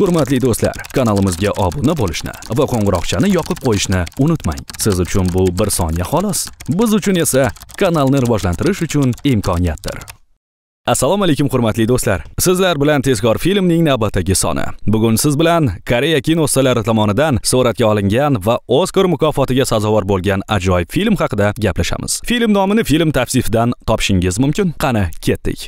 hurmatli do'stlar kanalimizga obuna bo'lishni va qo'ng'iroqchani yoqib qo'yishni unutmang siz uchun bu bir soniya xolos biz uchun esa kanalni rivojlantirish uchun imkoniyatdir assalomu alaykum hurmatli do'stlar sizlar bilan tezkor filmning navbatdagi soni bugun siz bilan koreya kino ustalari tomonidan suratga olingan va oskar mukofotiga sazovor bo'lgan ajoyib film haqida gaplashamiz film nomini film tavsifidan topishingiz mumkin qani ketdik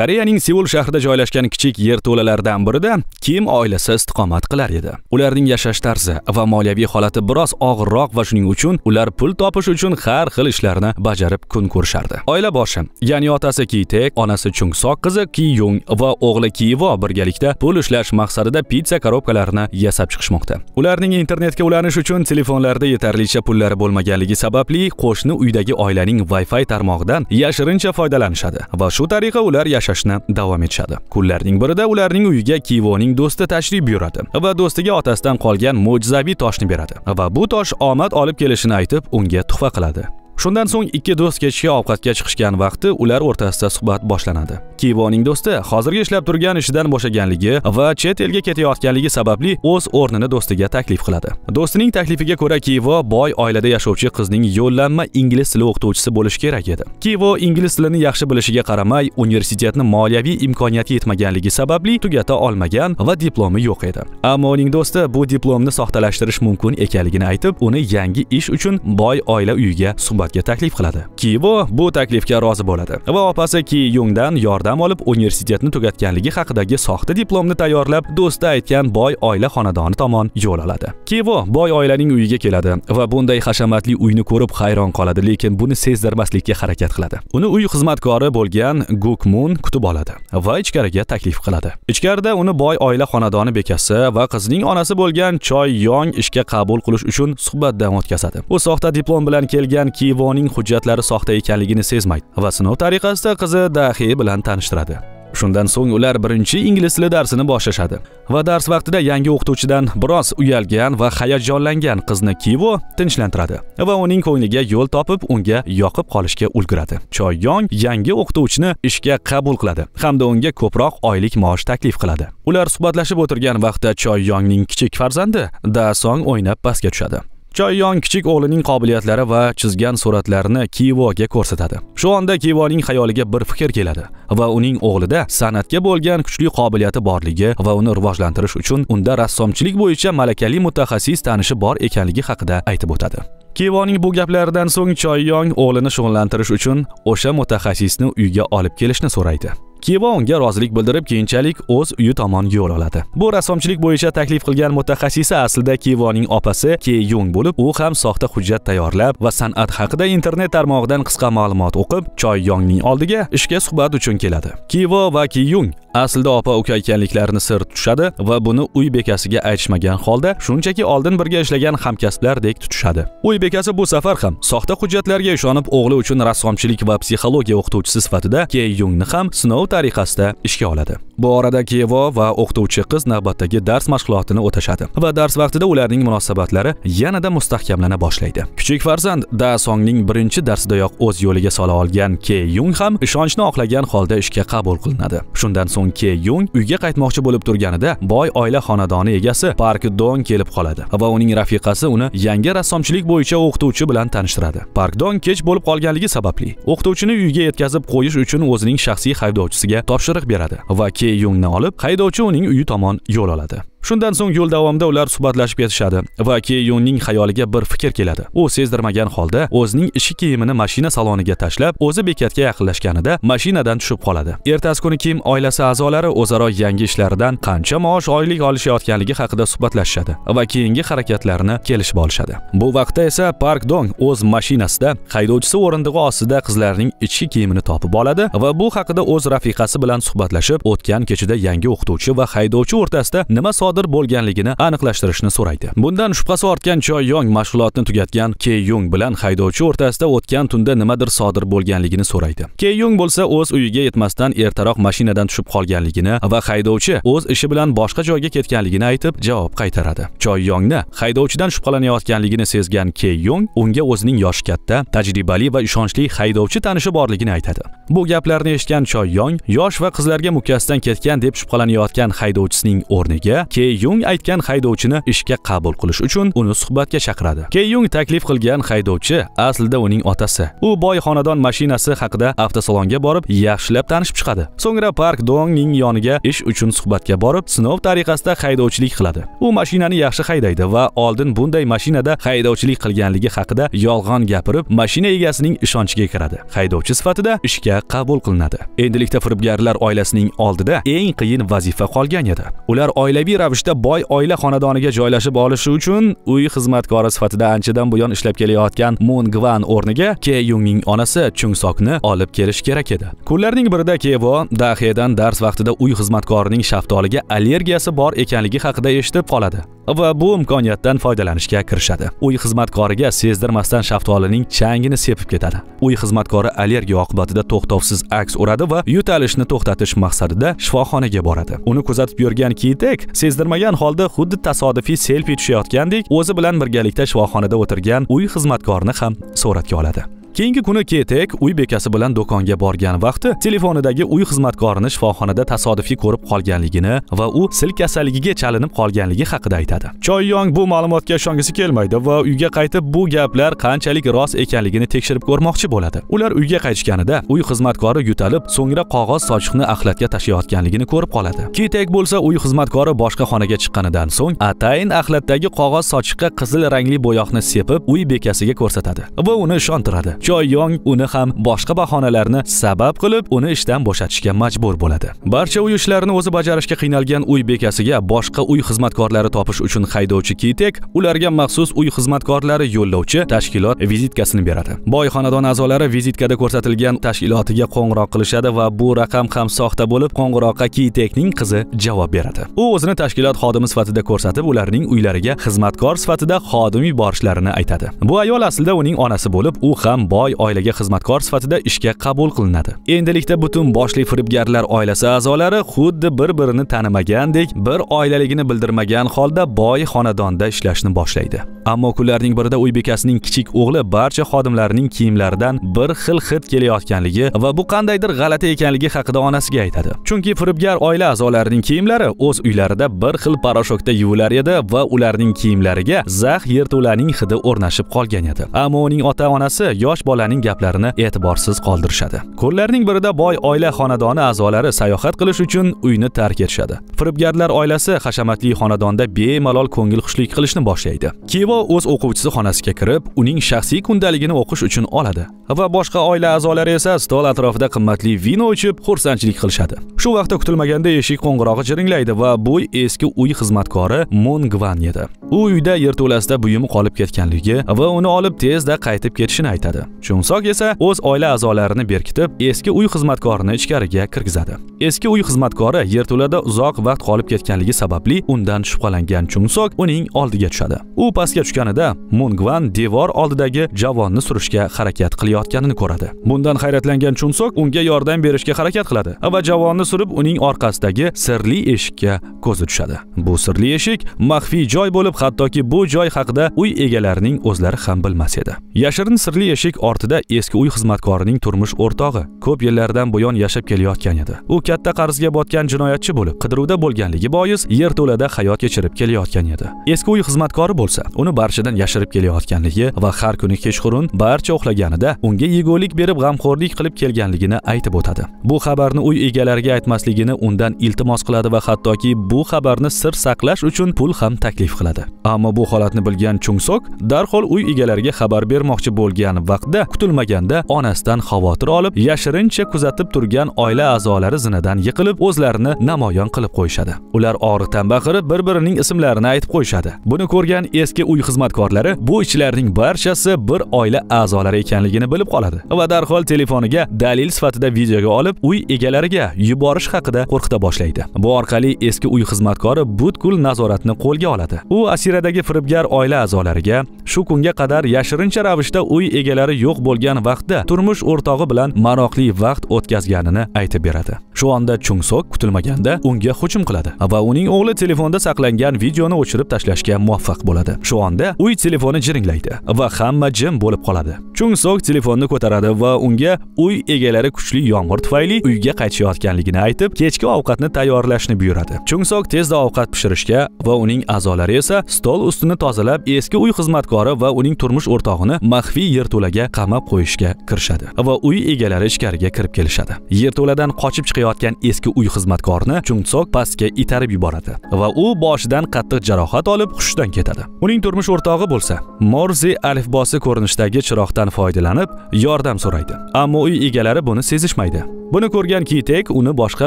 koreyaning seul shahrida joylashgan kichik yer to'lalaridan birida kim oilasi istiqomat qilar edi ularning yashash tarzi va moliyaviy holati biroz og'irroq va shuning uchun ular pul topish uchun har xil ishlarni bajarib kun ko'rishardi oila boshi ya'ni otasi kitek onasi Chungsoq qizi kiyung va o'g'li Kiwo birgalikda pul ishlash maqsadida pizza korobkalarini yasab chiqishmoqda ularning internetga ulanish uchun telefonlarda yetarlicha pullari bo'lmaganligi sababli qo'shni uydagi oilaning wi fi tarmog'idan yashirincha foydalanishadi va shu tariqa ular yashab yashashni davom etishadi kunlarning birida ularning uyiga kivoning do'sti tashrif buyuradi va do'stiga otasidan qolgan mo'jizaviy toshni beradi va bu tosh omad olib kelishini aytib unga tuhfa qiladi shundan so'ng ikki do'st kechki ovqatga chiqishgan vaqti ular o'rtasida suhbat boshlanadi kivoning do'sti hozirgi ishlab turgan ishidan bo'shaganligi va chet elga ketayotganligi sababli o'z o'rnini do'stiga taklif qiladi do'stining taklifiga ko'ra kivo boy oilada yashovchi qizning yo'llanma ingliz tili o'qituvchisi bo'lishi kerak edi kivo ingliz tilini yaxshi bilishiga qaramay universitetni moliyaviy imkoniyati yetmaganligi sababli tugata olmagan va diplomi yo'q edi ammo uning do'sti bu diplomni soxtalashtirish mumkin ekanligini aytib uni yangi ish uchun boy oila uyiga suhbat xizmatga taklif qiladi kivo bu taklifga rozi bo'ladi va opasi ki yungdan yordam olib universitetni tugatganligi haqidagi soxta diplomni tayyorlab do'sti aytgan boy oila xonadoni tomon yo'l oladi kivo boy oilaning uyiga keladi va bunday hashamatli uyni ko'rib hayron qoladi lekin buni sezdirmaslikka harakat qiladi uni uy xizmatkori bo'lgan gukmun kutib oladi va ichkariga taklif qiladi ichkarida uni boy oila xonadoni bekasi va qizning onasi bo'lgan choy yong ishga qabul qilish uchun suhbatdan o'tkazadi u soxta diplom bilan kelgan kivo da'voning hujjatlari soxta ekanligini sezmaydi va sinov tariqasida qizi dahi bilan tanishtiradi shundan so'ng ular birinchi ingliz tili darsini boshlashadi va dars vaqtida yangi o'qituvchidan biroz uyalgan va hayajonlangan qizni kivo tinchlantiradi va uning ko'ngliga yo'l topib unga yoqib qolishga ulguradi Choyyong yangi o'qituvchini ishga qabul qiladi hamda unga ko'proq oylik maosh taklif qiladi ular suhbatlashib o'tirgan vaqtda Choyyongning kichik farzandi da song o'ynab pastga tushadi Choyyon kichik o'g'lining qobiliyatlari va chizgan suratlarini Kivoga ko'rsatadi. Shu onda Kivoning xayoliga bir fikr keladi va uning o'g'lida san'atga bo'lgan kuchli qobiliyati borligi va uni rivojlantirish uchun unda rassomchilik bo'yicha malakali mutaxassis tanishi bor ekanligi haqida aytib o'tadi. Kivoning bu gaplaridan so'ng choyyong o'g'lini shug'ullantirish uchun o'sha mutaxassisni uyga olib kelishni so'raydi. Keva unga rozilik bildirib, keyinchalik o'z uyi tomon yo'l oladi. Bu rassomchilik bo'yicha taklif qilgan mutaxassisi aslida Kevoning opasi Ke Yung bo'lib, u ham soxta hujjat tayyorlab va san'at haqida internet tarmog'idan qisqa ma'lumot o'qib, Choi Yongning oldiga ishga suhbat uchun keladi. Kevo va ki Yung aslida opa uka ekanliklarini sir tutishadi va buni uy bekasiga aytishmagan holda shunchaki oldin birga ishlagan hamkasblardek tutishadi. Uy bekasi bu safar ham soxta hujjatlarga ishonib o'g'li uchun rassomchilik va psixologiya o'qituvchisi sifatida Ke Yungni ham sinov tariqasida ishga oladi bu orada kevo va o'qituvchi qiz navbatdagi dars mashg'ulotini o'tashadi va dars vaqtida ularning munosabatlari yanada mustahkamlana boshlaydi kichik farzand da songning birinchi darsidayoq o'z yo'liga sola olgan ke yung ham ishonchni oqlagan holda ishga qabul qilinadi shundan so'ng ke yung uyga qaytmoqchi bo'lib turganida boy oila xonadoni egasi park don kelib qoladi va uning rafiqasi uni yangi rassomchilik bo'yicha o'qituvchi bilan tanishtiradi park don kech bo'lib qolganligi sababli o'qituvchini uyga yetkazib qo'yish uchun o'zining shaxsiy haydovchisiga topshiriq beradi va ke Feyungni olib, haydovchi uning uyi tomon yo'l oladi. shundan so'ng yo'l davomida ular suhbatlashib ketishadi va keyunning xayoliga bir fikr keladi u sezdirmagan holda o'zining ishi kiyimini mashina saloniga tashlab o'zi bekatga yaqinlashganida mashinadan tushib qoladi ertasi kuni kim oilasi a'zolari o'zaro yangi ishlaridan qancha maosh oylik olishayotganligi haqida suhbatlashishadi va keyingi harakatlarini kelishib olishadi bu vaqtda esa park dong o'z mashinasida haydovchisi o'rindig'i ostida qizlarning ichki kiyimini topib oladi va bu haqida o'z rafiqasi bilan suhbatlashib o'tgan kechada yangi o'qituvchi va haydovchi o'rtasida nima sodir bo'lganligini aniqlashtirishni so'raydi bundan shubhasi ortgan choy yong mashg'ulotni tugatgan key yung bilan haydovchi o'rtasida o'tgan tunda nimadir sodir bo'lganligini so'raydi key yung bo'lsa o'z uyiga yetmasdan ertaroq mashinadan tushib qolganligini va haydovchi o'z ishi bilan boshqa joyga ketganligini aytib javob qaytaradi choy yongni haydovchidan shubhalanayotganligini sezgan key yung unga o'zining yoshi katta tajribali va ishonchli haydovchi tanishi borligini aytadi bu gaplarni eshitgan choy yong yosh va qizlarga mukkasidan ketgan deb shubhalanayotgan haydovchisining o'rniga ke Kei Yung aytgan haydovchini ishga qabul qilish uchun uni suhbatga chaqiradi. Kei Yung taklif qilgan haydovchi aslida uning otasi. U boy xonadon mashinasi haqida avtosalonga borib, yaxshilab tanishib chiqadi. So'ngra Park Dongning yoniga ish uchun suhbatga borib, sinov tariqasida haydovchilik qiladi. U mashinani yaxshi haydaydi va oldin bunday mashinada haydovchilik qilganligi haqida yolg'on gapirib, mashina egasining ishonchiga kiradi. Haydovchi sifatida ishga qabul qilinadi. Endilikda firibgarlar oilasining oldida eng qiyin vazifa qolgan edi. Ular oilaviy ravishda boy oila xonadoniga joylashib olishi uchun uy xizmatkori sifatida anchadan buyon ishlab kelayotgan mun Gvan o'rniga Ke Yungning onasi Chung Sokni olib kelish kerak edi. Kunlarning birida Kevo Dahedan dars vaqtida uy xizmatkorining shaftoliga allergiyasi bor ekanligi haqida eshitib qoladi va bu imkoniyatdan foydalanishga kirishadi. Uy xizmatkoriga sezdirmasdan shaftolining changini sepib ketadi. Uy xizmatkori allergiya oqibatida to'xtovsiz aks uradi va yo'talishni to'xtatish maqsadida shifoxonaga boradi. Uni kuzatib yurgan Kitek sezdir sezdirmagan holda xuddi tasodifiy selfi tushayotgandek o'zi bilan birgalikda shifoxonada o'tirgan uy xizmatkorini ham suratga oladi keyingi kuni ketek uy bekasi bilan do'konga borgan vaqti telefonidagi uy xizmatkorini shifoxonada tasodifiy ko'rib qolganligini va u sil kasalligiga chalinib qolganligi haqida aytadi choyyong bu ma'lumotga ishongisi kelmaydi va uyga qaytib bu gaplar qanchalik rost ekanligini tekshirib ko'rmoqchi bo'ladi ular uyga qaytishganida uy xizmatkori yutalib so'ngra qog'oz sochiqni axlatga tashlayotganligini ko'rib qoladi ketek bo'lsa uy xizmatkori boshqa xonaga chiqqanidan so'ng atayin axlatdagi qog'oz sochiqqa qizil rangli bo'yoqni sepib uy bekasiga ko'rsatadi va uni ishontiradi yong uni ham boshqa bahonalarni sabab qilib uni ishdan bo'shatishga majbur bo'ladi barcha uy ishlarini o'zi bajarishga qiynalgan uy bekasiga boshqa uy xizmatkorlari topish uchun haydovchi kitek ularga maxsus uy xizmatkorlari yo'llovchi tashkilot vizitkasini beradi boy xonadon a'zolari vizitkada ko'rsatilgan tashkilotiga qo'ng'iroq qilishadi va bu raqam ham soxta bo'lib qo'ng'iroqqa kitekning qizi javob beradi u o'zini tashkilot xodimi sifatida ko'rsatib ularning uylariga xizmatkor sifatida xodim yuborishlarini aytadi bu ayol aslida uning onasi bo'lib u ham boy oilaga xizmatkor sifatida ishga qabul qilinadi endilikda butun boshli firibgarlar oilasi a'zolari xuddi bir birini tanimagandek bir oilaligini bildirmagan holda boy xonadonda ishlashni boshlaydi ammo kunlarning birida uy bekasining kichik o'g'li barcha xodimlarning kiyimlaridan bir xil hid kelayotganligi va bu qandaydir g'alati ekanligi haqida onasiga aytadi chunki firibgar oila a'zolarining kiyimlari o'z uylarida bir xil poroshokda yuvilar edi va ularning kiyimlariga zax yerto'laning hidi o'rnashib qolgan edi ammo uning ota onasi yosh yosh bolaning gaplarini e'tiborsiz qoldirishadi ko'llarning birida boy oila xonadoni a'zolari sayohat qilish uchun uyni tark etishadi firibgarlar oilasi hashamatli xonadonda bemalol ko'ngil xushlik qilishni boshlaydi kevo o'z o'quvchisi xonasiga kirib uning shaxsiy kundaligini o'qish uchun oladi va boshqa oila a'zolari esa stol atrofida qimmatli vino ichib xursandchilik qilishadi shu vaqtda kutilmaganda eshik qo'ng'irog'i jiringlaydi va bu eski uy xizmatkori mon gvan edi u uyda yerto'lasida buyum qolib ketganligi va uni olib tezda qaytib ketishini aytadi Chunsoq esa o'z oila a'zolarini berkitib, eski uy xizmatkorini ichkariga kirgizadi. Eski uy xizmatkori yerto'lada uzoq vaqt qolib ketganligi sababli undan shubhalangan chunsok uning oldiga tushadi. U pastga tushganida Mungvan devor oldidagi javonni surishga harakat qilayotganini ko'radi. Bundan hayratlangan chunsok unga yordam berishga harakat qiladi va javonni surib uning orqasidagi sirli eshikka ko'zi tushadi. Bu sirli eshik maxfiy joy bo'lib, hattoki bu joy haqida uy egalarining o'zlari ham bilmas edi. Yashirin sirli eshik ortida eski uy xizmatkorining turmush o'rtog'i ko'p yillardan buyon yashab kelayotgan edi u katta qarzga botgan jinoyatchi bo'lib qidiruvda bo'lganligi bois yerto'lada hayot kechirib kelayotgan edi eski uy xizmatkori bo'lsa uni barchadan yashirib kelayotganligi va har kuni kechqurun barcha uxlaganida unga yegulik berib g'amxo'rlik qilib kelganligini aytib o'tadi bu xabarni uy egalariga aytmasligini undan iltimos qiladi va hattoki bu xabarni sir saqlash uchun pul ham taklif qiladi ammo bu holatni bilgan chungsok darhol uy egalariga xabar bermoqchi bo'lgan vaqt vaqtda kutilmaganda onasidan xavotir olib yashirincha kuzatib turgan oila a'zolari zinadan yiqilib o'zlarini namoyon qilib qo'yishadi ular og'riqdan baqirib bir birining ismlarini aytib qo'yishadi buni ko'rgan eski uy xizmatkorlari bu ishchilarning barchasi bir oila a'zolari ekanligini bilib qoladi va darhol telefoniga dalil sifatida videoga olib uy egalariga yuborish haqida qo'rqita boshlaydi bu orqali eski uy xizmatkori butkul nazoratni qo'lga oladi u asiradagi firibgar oila a'zolariga shu kunga qadar yashirincha ravishda uy egalari yo'q bo'lgan vaqtda turmush o'rtog'i bilan maroqli vaqt o'tkazganini aytib beradi shu onda chungsok kutilmaganda unga hujum qiladi va uning o'g'li telefonda saqlangan videoni o'chirib tashlashga muvaffaq bo'ladi shu onda uy telefoni jiringlaydi va hamma jim bo'lib qoladi chungsok telefonni ko'taradi va unga uy egalari kuchli yomg'ir tufayli uyga qaytishayotganligini aytib kechki ovqatni tayyorlashni buyuradi chungsok tezda ovqat pishirishga va uning a'zolari esa stol ustini tozalab eski uy xizmatkori va uning turmush o'rtog'ini maxfiy yerto'laga qamab qo'yishga kirishadi va uy egalari ichkariga kirib kelishadi yerto'ladan qochib chiqayotgan eski uy xizmatkorini chungtsok pastga itarib yuboradi va u boshidan qattiq jarohat olib hushdan ketadi uning turmush o'rtog'i bo'lsa morzi alifbosi ko'rinishidagi chiroqdan foydalanib yordam so'raydi ammo uy egalari buni sezishmaydi buni ko'rgan kitek uni boshqa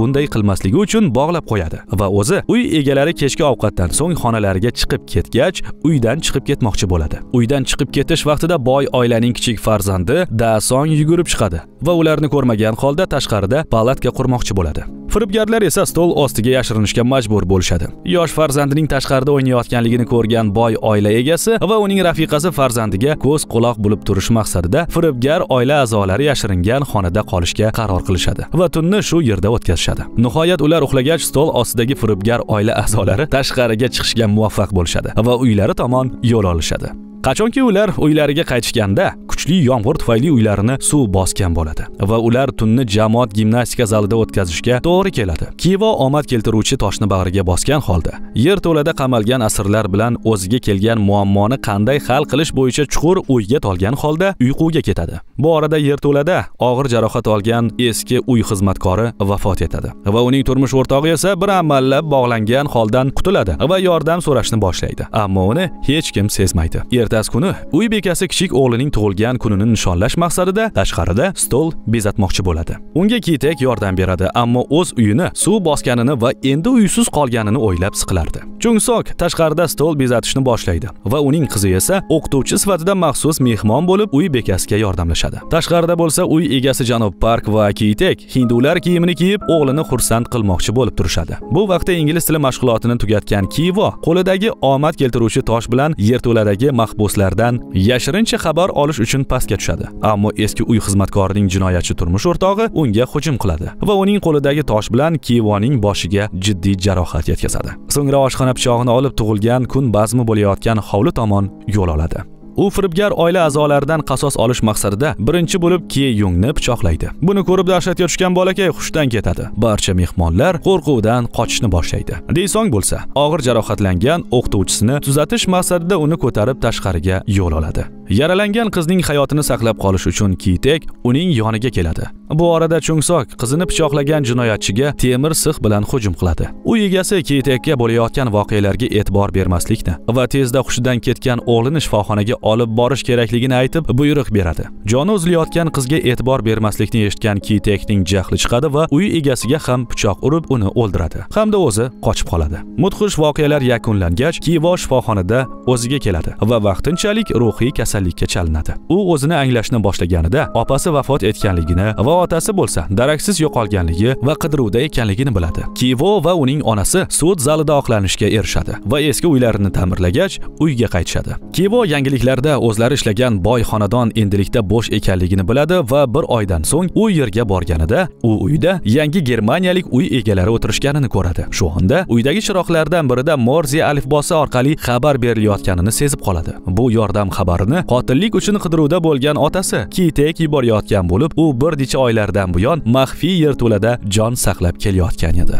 bunday qilmasligi uchun bog'lab qo'yadi va o'zi uy egalari kechki ovqatdan so'ng xonalariga chiqib ketgach uydan chiqib ketmoqchi bo'ladi uydan chiqib ketish vaqtida boy oilaning kichik farzandi da song yugurib chiqadi va ularni ko'rmagan holda tashqarida palatka qurmoqchi bo'ladi firibgarlar esa stol ostiga yashirinishga majbur bo'lishadi yosh farzandining tashqarida o'ynayotganligini ko'rgan boy oila egasi va uning rafiqasi farzandiga ko'z quloq bo'lib turish maqsadida firibgar oila a'zolari yashiringan xonada qolishga qaror qilishadi va tunni shu yerda o'tkazishadi nihoyat ular uxlagach stol ostidagi firibgar oila a'zolari tashqariga chiqishga muvaffaq bo'lishadi va uylari tomon yo'l olishadi qachonki ular uylariga qaytishganda kuchli yomg'ir tufayli uylarini suv bosgan bo'ladi va ular tunni jamoat gimnastika zalida o'tkazishga to'g'ri keladi kivo omad keltiruvchi toshni bag'riga bosgan holda yer to'lada qamalgan asrlar bilan o'ziga kelgan muammoni qanday hal qilish bo'yicha chuqur o'yga tolgan holda uyquga ketadi bu orada to'lada og'ir jarohat olgan eski uy xizmatkori vafot etadi va uning turmush o'rtog'i esa bir amallab bog'langan holdan qutuladi va yordam so'rashni boshlaydi ammo uni hech kim sezmaydi erta ertasi kuni uy bekasi kichik o'g'lining tug'ilgan kunini nishonlash maqsadida tashqarida stol bezatmoqchi bo'ladi unga kitek yordam beradi ammo o'z uyini suv bosganini va endi uysiz qolganini o'ylab siqilardi chungsok tashqarida stol bezatishni boshlaydi va uning qizi esa o'qituvchi sifatida maxsus mehmon bo'lib uy bekasiga yordamlashadi tashqarida bo'lsa uy egasi janob park va kitek hindular kiyimini kiyib o'g'lini xursand qilmoqchi bo'lib turishadi bu vaqtda ingliz tili mashg'ulotini tugatgan kivo qo'lidagi omad keltiruvchi tosh bilan yerto'ladagi mahbu mahbuslardan yashirincha xabar olish uchun pastga tushadi ammo eski uy xizmatkorining jinoyatchi turmush o'rtog'i unga hujum qiladi va uning qo'lidagi tosh bilan kivoning boshiga jiddiy jarohat yetkazadi so'ngra oshxona pichog'ini olib tug'ilgan kun bazmi bo'layotgan hovli tomon yo'l oladi u firibgar oila a'zolaridan qasos olish maqsadida birinchi bo'lib Kie Yungni pichoqlaydi buni ko'rib dahshatga tushgan bolakay hushdan ketadi barcha mehmonlar qo'rquvdan qochishni boshlaydi Deysong bo'lsa og'ir jarohatlangan o'qituvchisini tuzatish maqsadida uni ko'tarib tashqariga yo'l oladi yaralangan qizning hayotini saqlab qolish uchun Kitek uning yoniga keladi bu orada Chungsok qizini pichoqlagan jinoyatchiga temir six bilan hujum qiladi u egasi Kitekka bo'layotgan voqealarga e'tibor bermaslikni va tezda hushidan ketgan o'g'lini shifoxonaga olib borish kerakligini aytib buyruq beradi joni uzilayotgan qizga e'tibor bermaslikni eshitgan kitekning jahli chiqadi va uy egasiga ham pichoq urib uni o'ldiradi hamda o'zi qochib qoladi mudhish voqealar yakunlangach kivo shifoxonada o'ziga keladi va vaqtinchalik ruhiy kasallikka chalinadi u o'zini anglashni boshlaganida opasi vafot etganligini va otasi bo'lsa daraksiz yo'qolganligi va qidiruvda ekanligini biladi kivo va uning onasi sud zalida oqlanishga erishadi va eski uylarini ta'mirlagach uyga qaytishadi kivo yangiliklar yerda o'zlari ishlagan boy xonadon endilikda bo'sh ekanligini biladi va bir oydan so'ng u yerga borganida u uyda yangi germaniyalik uy egalari o'tirishganini ko'radi shu onda uydagi chiroqlardan birida morzi alifbosi orqali xabar berilayotganini sezib qoladi bu yordam xabarini qotillik uchun qidiruvda bo'lgan otasi kitek yuborayotgan bo'lib u bir necha oylardan buyon maxfiy yerto'lada jon saqlab kelayotgan edi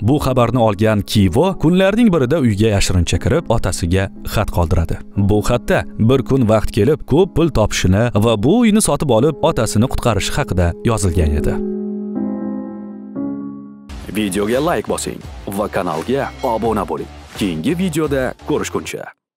bu xabarni olgan kivo kunlarning birida uyga yashirincha kirib otasiga xat qoldiradi bu xatda bir kun vaqt kelib ko'p pul topishini va bu uyni sotib olib otasini qutqarishi haqida yozilgan edi videoga layk bosing va kanalga obuna bo'ling keyingi videoda ko'rishguncha